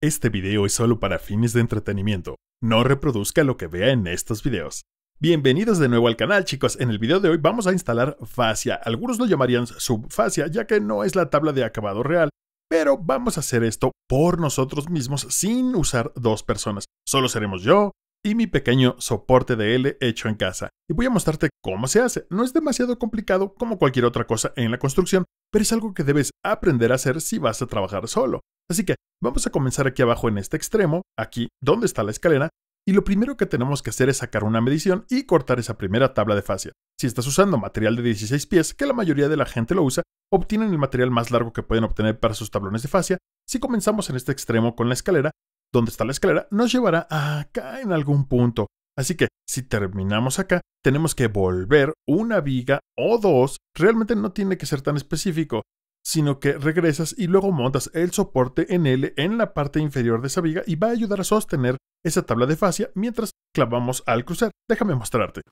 Este video es solo para fines de entretenimiento, no reproduzca lo que vea en estos videos. Bienvenidos de nuevo al canal chicos, en el video de hoy vamos a instalar fascia, algunos lo llamarían subfascia ya que no es la tabla de acabado real, pero vamos a hacer esto por nosotros mismos sin usar dos personas, solo seremos yo y mi pequeño soporte de L hecho en casa. Y voy a mostrarte cómo se hace, no es demasiado complicado como cualquier otra cosa en la construcción, pero es algo que debes aprender a hacer si vas a trabajar solo. Así que vamos a comenzar aquí abajo en este extremo, aquí donde está la escalera, y lo primero que tenemos que hacer es sacar una medición y cortar esa primera tabla de fascia. Si estás usando material de 16 pies, que la mayoría de la gente lo usa, obtienen el material más largo que pueden obtener para sus tablones de fascia. Si comenzamos en este extremo con la escalera, donde está la escalera, nos llevará acá en algún punto. Así que si terminamos acá, tenemos que volver una viga o dos. Realmente no tiene que ser tan específico sino que regresas y luego montas el soporte en L en la parte inferior de esa viga y va a ayudar a sostener esa tabla de fascia mientras clavamos al crucer. Déjame mostrarte.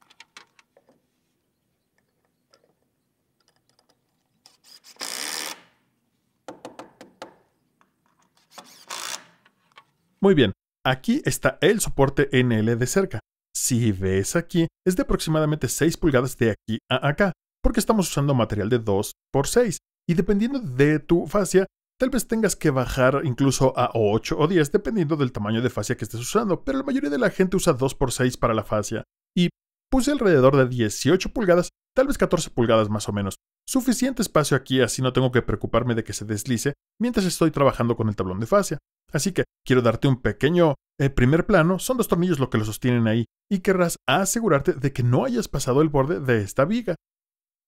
Muy bien, aquí está el soporte L de cerca. Si ves aquí, es de aproximadamente 6 pulgadas de aquí a acá, porque estamos usando material de 2 por 6 y dependiendo de tu fascia, tal vez tengas que bajar incluso a 8 o 10 dependiendo del tamaño de fascia que estés usando, pero la mayoría de la gente usa 2x6 para la fascia y puse alrededor de 18 pulgadas, tal vez 14 pulgadas más o menos. Suficiente espacio aquí así no tengo que preocuparme de que se deslice mientras estoy trabajando con el tablón de fascia. Así que quiero darte un pequeño eh, primer plano, son dos tornillos lo que lo sostienen ahí, y querrás asegurarte de que no hayas pasado el borde de esta viga.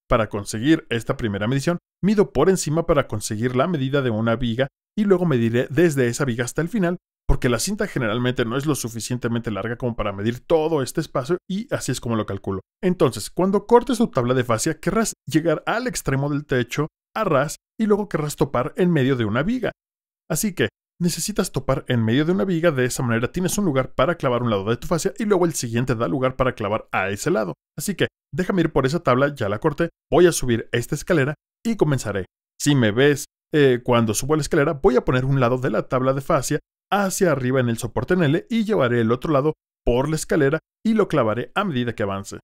Para conseguir esta primera medición, mido por encima para conseguir la medida de una viga y luego mediré desde esa viga hasta el final, porque la cinta generalmente no es lo suficientemente larga como para medir todo este espacio y así es como lo calculo. Entonces, cuando cortes tu tabla de fascia, querrás llegar al extremo del techo, a ras y luego querrás topar en medio de una viga. Así que, necesitas topar en medio de una viga, de esa manera tienes un lugar para clavar un lado de tu fascia y luego el siguiente da lugar para clavar a ese lado. Así que déjame ir por esa tabla, ya la corté, voy a subir esta escalera y comenzaré. Si me ves eh, cuando subo la escalera, voy a poner un lado de la tabla de fascia hacia arriba en el soporte en L y llevaré el otro lado por la escalera y lo clavaré a medida que avance.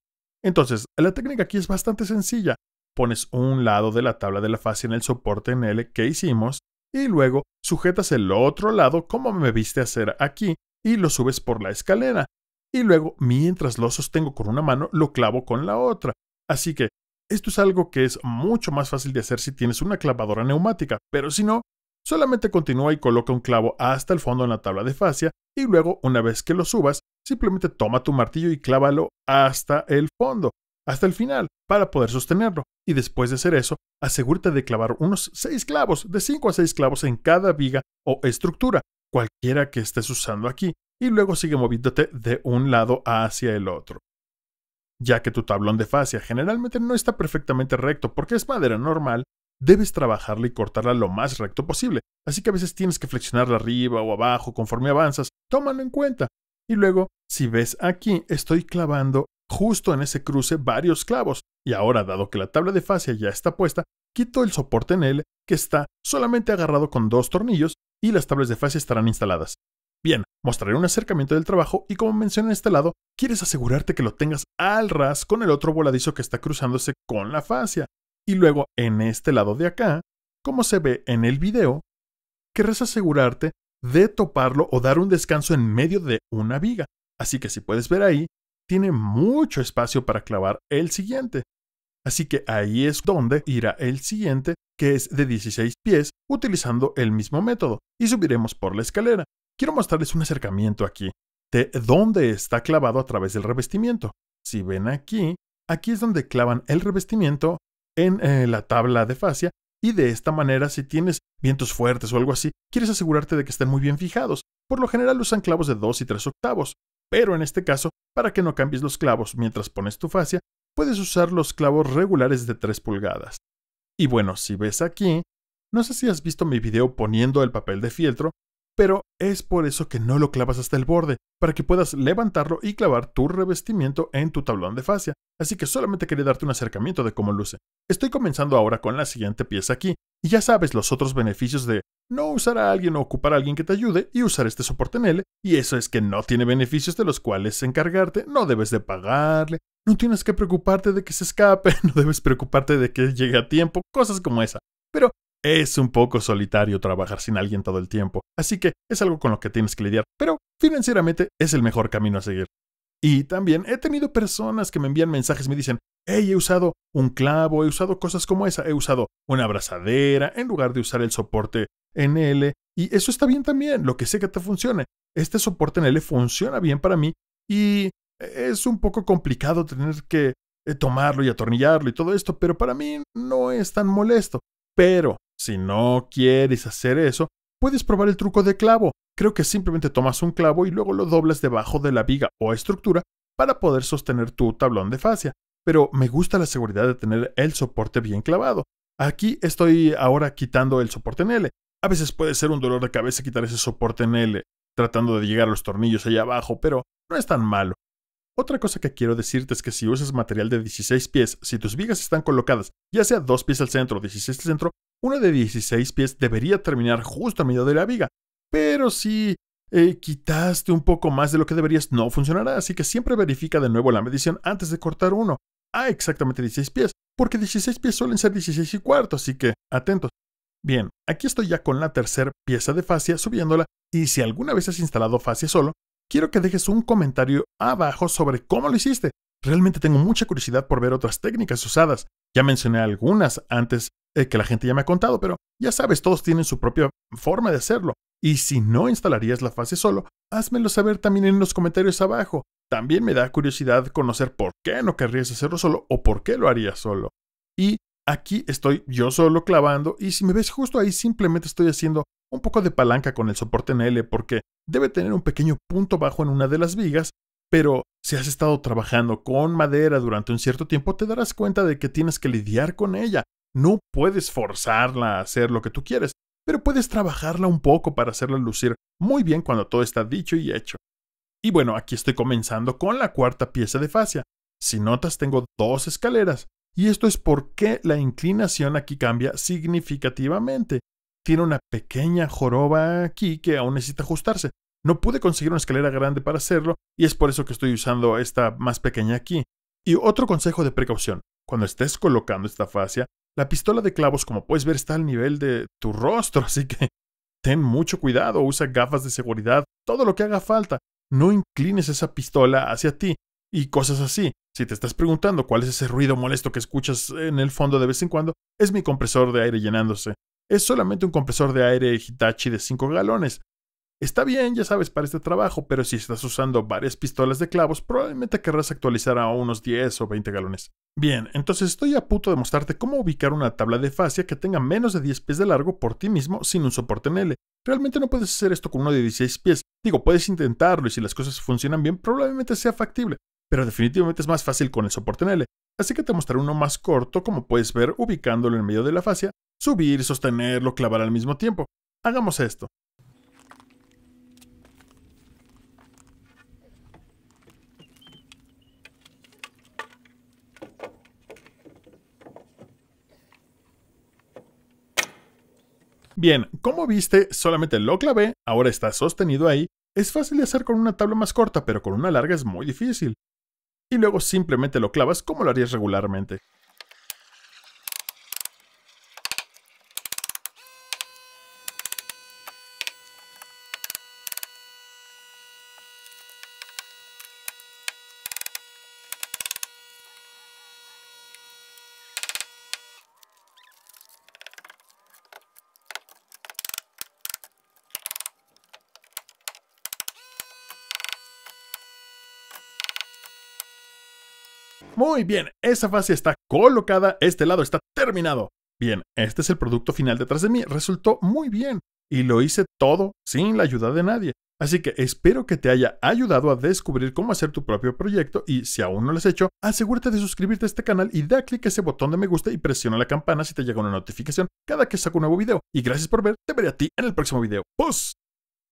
Entonces, la técnica aquí es bastante sencilla. Pones un lado de la tabla de la fascia en el soporte en L que hicimos, y luego sujetas el otro lado como me viste hacer aquí y lo subes por la escalera. Y luego, mientras lo sostengo con una mano, lo clavo con la otra. Así que, esto es algo que es mucho más fácil de hacer si tienes una clavadora neumática, pero si no, solamente continúa y coloca un clavo hasta el fondo en la tabla de fascia y luego, una vez que lo subas, simplemente toma tu martillo y clávalo hasta el fondo hasta el final para poder sostenerlo, y después de hacer eso, asegúrate de clavar unos 6 clavos, de 5 a 6 clavos en cada viga o estructura, cualquiera que estés usando aquí, y luego sigue moviéndote de un lado hacia el otro. Ya que tu tablón de fascia generalmente no está perfectamente recto porque es madera normal, debes trabajarla y cortarla lo más recto posible, así que a veces tienes que flexionarla arriba o abajo conforme avanzas, tómalo en cuenta. Y luego, si ves aquí, estoy clavando justo en ese cruce varios clavos, y ahora dado que la tabla de fascia ya está puesta, quito el soporte en él, que está solamente agarrado con dos tornillos, y las tablas de fascia estarán instaladas. Bien, mostraré un acercamiento del trabajo y como mencioné en este lado, quieres asegurarte que lo tengas al ras con el otro voladizo que está cruzándose con la fascia. Y luego en este lado de acá, como se ve en el video, querrás asegurarte de toparlo o dar un descanso en medio de una viga. Así que si puedes ver ahí, tiene mucho espacio para clavar el siguiente. Así que ahí es donde irá el siguiente, que es de 16 pies, utilizando el mismo método, y subiremos por la escalera. Quiero mostrarles un acercamiento aquí, de dónde está clavado a través del revestimiento. Si ven aquí, aquí es donde clavan el revestimiento en eh, la tabla de fascia, y de esta manera, si tienes vientos fuertes o algo así, quieres asegurarte de que estén muy bien fijados. Por lo general usan clavos de 2 y 3 octavos, pero en este caso para que no cambies los clavos mientras pones tu fascia, puedes usar los clavos regulares de 3 pulgadas. Y bueno, si ves aquí, no sé si has visto mi video poniendo el papel de fieltro, pero es por eso que no lo clavas hasta el borde, para que puedas levantarlo y clavar tu revestimiento en tu tablón de fascia, así que solamente quería darte un acercamiento de cómo luce. Estoy comenzando ahora con la siguiente pieza aquí, y ya sabes los otros beneficios de no usar a alguien o ocupar a alguien que te ayude y usar este soporte en él, y eso es que no tiene beneficios de los cuales encargarte, no debes de pagarle, no tienes que preocuparte de que se escape, no debes preocuparte de que llegue a tiempo, cosas como esa. Pero es un poco solitario trabajar sin alguien todo el tiempo, así que es algo con lo que tienes que lidiar, pero financieramente es el mejor camino a seguir. Y también he tenido personas que me envían mensajes, me dicen, hey, he usado un clavo, he usado cosas como esa, he usado una abrazadera, en lugar de usar el soporte L, y eso está bien también, lo que sé que te funcione. Este soporte en L funciona bien para mí y es un poco complicado tener que eh, tomarlo y atornillarlo y todo esto, pero para mí no es tan molesto. Pero si no quieres hacer eso, puedes probar el truco de clavo. Creo que simplemente tomas un clavo y luego lo doblas debajo de la viga o estructura para poder sostener tu tablón de fascia. Pero me gusta la seguridad de tener el soporte bien clavado. Aquí estoy ahora quitando el soporte en L. A veces puede ser un dolor de cabeza quitar ese soporte en L, eh, tratando de llegar a los tornillos allá abajo, pero no es tan malo. Otra cosa que quiero decirte es que si usas material de 16 pies, si tus vigas están colocadas ya sea 2 pies al centro o 16 al centro, una de 16 pies debería terminar justo a medio de la viga. Pero si eh, quitaste un poco más de lo que deberías, no funcionará, así que siempre verifica de nuevo la medición antes de cortar uno. a ah, exactamente 16 pies, porque 16 pies suelen ser 16 y cuarto, así que atentos. Bien, aquí estoy ya con la tercera pieza de fascia subiéndola y si alguna vez has instalado fascia solo, quiero que dejes un comentario abajo sobre cómo lo hiciste. Realmente tengo mucha curiosidad por ver otras técnicas usadas. Ya mencioné algunas antes eh, que la gente ya me ha contado, pero ya sabes, todos tienen su propia forma de hacerlo. Y si no instalarías la fascia solo, házmelo saber también en los comentarios abajo. También me da curiosidad conocer por qué no querrías hacerlo solo o por qué lo harías solo. Y Aquí estoy yo solo clavando y si me ves justo ahí simplemente estoy haciendo un poco de palanca con el soporte en L porque debe tener un pequeño punto bajo en una de las vigas, pero si has estado trabajando con madera durante un cierto tiempo te darás cuenta de que tienes que lidiar con ella. No puedes forzarla a hacer lo que tú quieres, pero puedes trabajarla un poco para hacerla lucir muy bien cuando todo está dicho y hecho. Y bueno, aquí estoy comenzando con la cuarta pieza de fascia. Si notas tengo dos escaleras, y esto es porque la inclinación aquí cambia significativamente. Tiene una pequeña joroba aquí que aún necesita ajustarse. No pude conseguir una escalera grande para hacerlo y es por eso que estoy usando esta más pequeña aquí. Y otro consejo de precaución. Cuando estés colocando esta fascia, la pistola de clavos, como puedes ver, está al nivel de tu rostro, así que ten mucho cuidado, usa gafas de seguridad, todo lo que haga falta. No inclines esa pistola hacia ti, y cosas así. Si te estás preguntando cuál es ese ruido molesto que escuchas en el fondo de vez en cuando, es mi compresor de aire llenándose. Es solamente un compresor de aire Hitachi de 5 galones. Está bien, ya sabes, para este trabajo, pero si estás usando varias pistolas de clavos, probablemente querrás actualizar a unos 10 o 20 galones. Bien, entonces estoy a punto de mostrarte cómo ubicar una tabla de fascia que tenga menos de 10 pies de largo por ti mismo sin un soporte en L. Realmente no puedes hacer esto con uno de 16 pies. Digo, puedes intentarlo y si las cosas funcionan bien, probablemente sea factible, pero definitivamente es más fácil con el soporte en L, así que te mostraré uno más corto como puedes ver ubicándolo en medio de la fascia, subir, sostenerlo, clavar al mismo tiempo. Hagamos esto. Bien, como viste, solamente lo clavé, ahora está sostenido ahí, es fácil de hacer con una tabla más corta, pero con una larga es muy difícil y luego simplemente lo clavas como lo harías regularmente. Muy bien, esa fase está colocada, este lado está terminado. Bien, este es el producto final detrás de mí, resultó muy bien y lo hice todo sin la ayuda de nadie. Así que espero que te haya ayudado a descubrir cómo hacer tu propio proyecto y si aún no lo has hecho, asegúrate de suscribirte a este canal y da clic a ese botón de me gusta y presiona la campana si te llega una notificación cada que saco un nuevo video. Y gracias por ver, te veré a ti en el próximo video. ¡Pus!